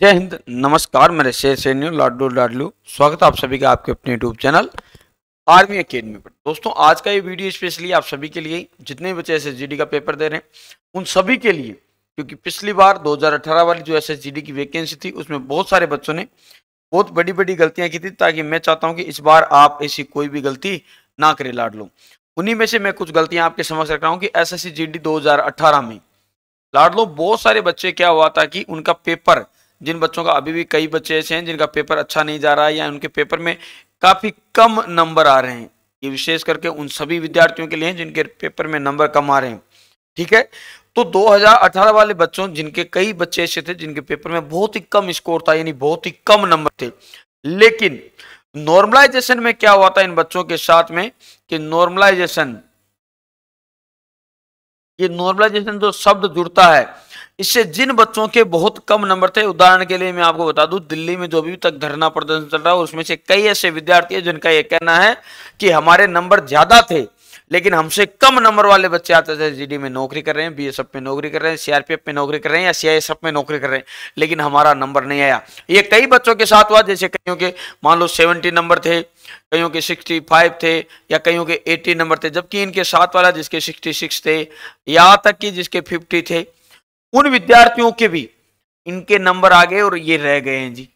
जय हिंद नमस्कार मेरे शेर सैन्य लाडू लाडलू स्वागत आप सभी का आपके अपने यूट्यूब चैनल आर्मी अकेडमी पर दोस्तों आज का ये वीडियो स्पेशली आप सभी के लिए जितने बच्चे एस का पेपर दे रहे हैं उन सभी के लिए क्योंकि पिछली बार 2018 वाली जो एस की वैकेंसी थी उसमें बहुत सारे बच्चों ने बहुत बड़ी बड़ी गलतियाँ की थी ताकि मैं चाहता हूँ कि इस बार आप ऐसी कोई भी गलती ना करें लाडलू उन्हीं में से मैं कुछ गलतियाँ आपके समझ रख रहा हूँ कि एस एस में लाडलो बहुत सारे बच्चे क्या हुआ था कि उनका पेपर जिन बच्चों का अभी भी कई बच्चे ऐसे हैं जिनका पेपर अच्छा नहीं जा रहा है या उनके पेपर में काफ़ी कम नंबर आ रहे हैं ये विशेष करके उन सभी विद्यार्थियों के लिए हैं जिनके पेपर में नंबर कम आ रहे हैं ठीक है तो 2018 वाले बच्चों जिनके कई बच्चे ऐसे थे जिनके पेपर में बहुत ही कम स्कोर था यानी बहुत ही कम नंबर थे लेकिन नॉर्मलाइजेशन में क्या हुआ था इन बच्चों के साथ में कि नॉर्मलाइजेशन ये नॉर्मलाइजेशन जो शब्द जुड़ता है इससे जिन बच्चों के बहुत कम नंबर थे उदाहरण के लिए मैं आपको बता दूं दिल्ली में जो भी तक धरना प्रदर्शन चल रहा है उसमें से कई ऐसे विद्यार्थी हैं जिनका यह कहना है कि हमारे नंबर ज्यादा थे लेकिन हमसे कम नंबर वाले बच्चे आते थे जीडी में नौकरी कर रहे हैं बीएसएफ में नौकरी कर रहे हैं सीआरपीएफ में नौकरी कर रहे हैं या सीआईएसएफ में नौकरी कर रहे हैं लेकिन हमारा नंबर नहीं आया ये कई बच्चों के साथ हुआ जैसे कईयों के मान लो सेवेंटी नंबर थे कईयों के सिक्सटी फाइव थे या कईयों के एट्टी नंबर थे जबकि इनके साथ वाला जिसके सिक्सटी सिक्स थे या तक कि जिसके फिफ्टी थे उन विद्यार्थियों के भी इनके नंबर आ गए और ये रह गए हैं जी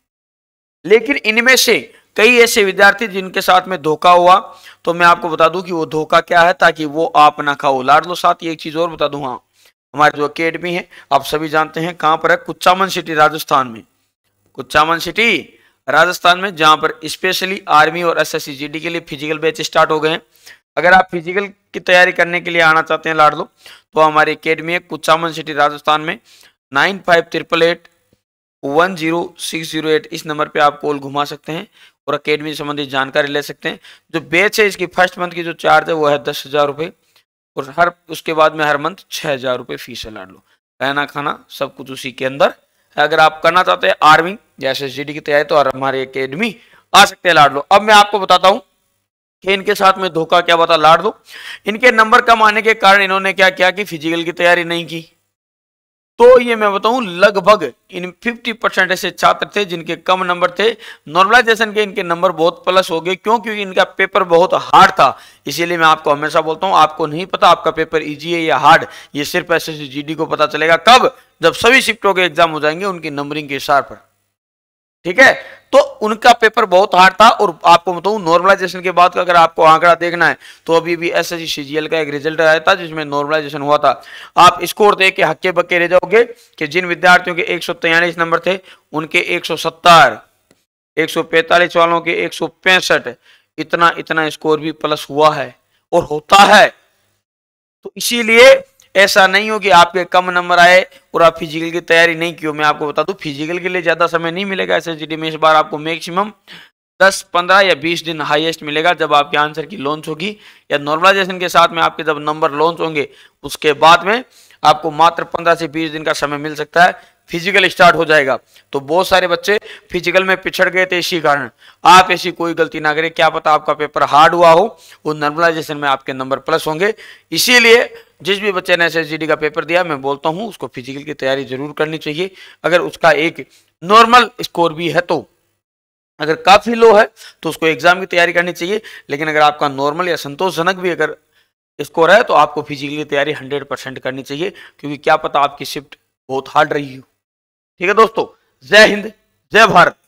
लेकिन इनमें से कई ऐसे विद्यार्थी जिनके साथ में धोखा हुआ तो मैं आपको बता दूं कि वो धोखा क्या है ताकि वो आप ना खाओ लाड लो साथ ही एक चीज़ और बता दूं हाँ हमारी जो अकेडमी है आप सभी जानते हैं कहां पर है कुच्चामन सिटी राजस्थान में कुच्चामन सिटी राजस्थान में जहां पर स्पेशली आर्मी और एस एस के लिए फिजिकल बैच स्टार्ट हो गए हैं अगर आप फिजिकल की तैयारी करने के लिए आना चाहते हैं लाडलो तो हमारी अकेडमी है कुचामन सिटी राजस्थान में nine five triple eight one zero six zero eight इस नंबर पे आप कॉल घुमा सकते हैं और अकेडमी संबंधित जानकारी ले सकते हैं जो बेच है इसकी फर्स्ट मंथ की जो चार्ज है वो है दस हज़ार रुपये और हर उसके बाद में हर मंथ छः हज़ार रुपये फीस है लाडलो रहना खाना सब कुछ उसी के अंदर अगर आप करना चाहते हैं आर्मी जैसे जी की तैयारी तो हमारी अकेडमी आ सकते हैं लाडलो अब मैं आपको बताता हूँ इनके साथ में धोखा क्या बता लाड़ दो इनके नंबर कम आने के कारण इन्होंने क्या किया कि फिजिकल की तैयारी नहीं की तो ये मैं बताऊं लगभग इन 50 परसेंट ऐसे छात्र थे जिनके कम नंबर थे नॉर्मलाइजेशन के इनके नंबर बहुत प्लस हो गए क्यों क्योंकि इनका पेपर बहुत हार्ड था इसीलिए मैं आपको हमेशा बोलता हूं आपको नहीं पता आपका पेपर इजी है या हार्ड ये सिर्फ एस एस को पता चलेगा कब जब सभी शिफ्टों के एग्जाम हो जाएंगे उनकी नंबरिंग के हिसाब पर ठीक है तो उनका पेपर बहुत हार्ड था और आपको बताऊं नॉर्मलाइजेशन के बाद का अगर आपको आंकड़ा देखना है तो अभी भी एस एस का एक रिजल्ट आया था जिसमें नॉर्मलाइजेशन हुआ था आप स्कोर देख के हक्के बक्के रह जाओगे कि जिन विद्यार्थियों के एक नंबर थे उनके एक सौ वालों के एक इतना इतना स्कोर भी प्लस हुआ है और होता है तो इसीलिए ऐसा नहीं हो कि आपके कम नंबर आए और आप फिजिकल की तैयारी नहीं की मैं आपको बता दूं फिजिकल के लिए ज़्यादा समय नहीं मिलेगा एस में इस बार आपको मैक्सिमम दस पंद्रह या बीस दिन हाईएस्ट मिलेगा जब आपके आंसर की लॉन्च होगी या नॉर्मलाइजेशन के साथ में आपके जब नंबर लॉन्च होंगे उसके बाद में आपको मात्र पंद्रह से बीस दिन का समय मिल सकता है फिजिकल स्टार्ट हो जाएगा तो बहुत सारे बच्चे फिजिकल में पिछड़ गए थे इसी कारण आप ऐसी कोई गलती ना करें क्या पता आपका पेपर हार्ड हुआ हो वो नॉर्मलाइजेशन में आपके नंबर प्लस होंगे इसीलिए जिस भी बच्चे ने एस का पेपर दिया मैं बोलता हूँ उसको फिजिकल की तैयारी जरूर करनी चाहिए अगर उसका एक नॉर्मल स्कोर भी है तो अगर काफ़ी लो है तो उसको एग्जाम की तैयारी करनी चाहिए लेकिन अगर आपका नॉर्मल या संतोषजनक भी अगर स्कोर है तो आपको फिजिकल की तैयारी हंड्रेड परसेंट करनी चाहिए क्योंकि क्या पता आपकी शिफ्ट बहुत हार्ड रही हो ठीक है दोस्तों जय हिंद जय भारत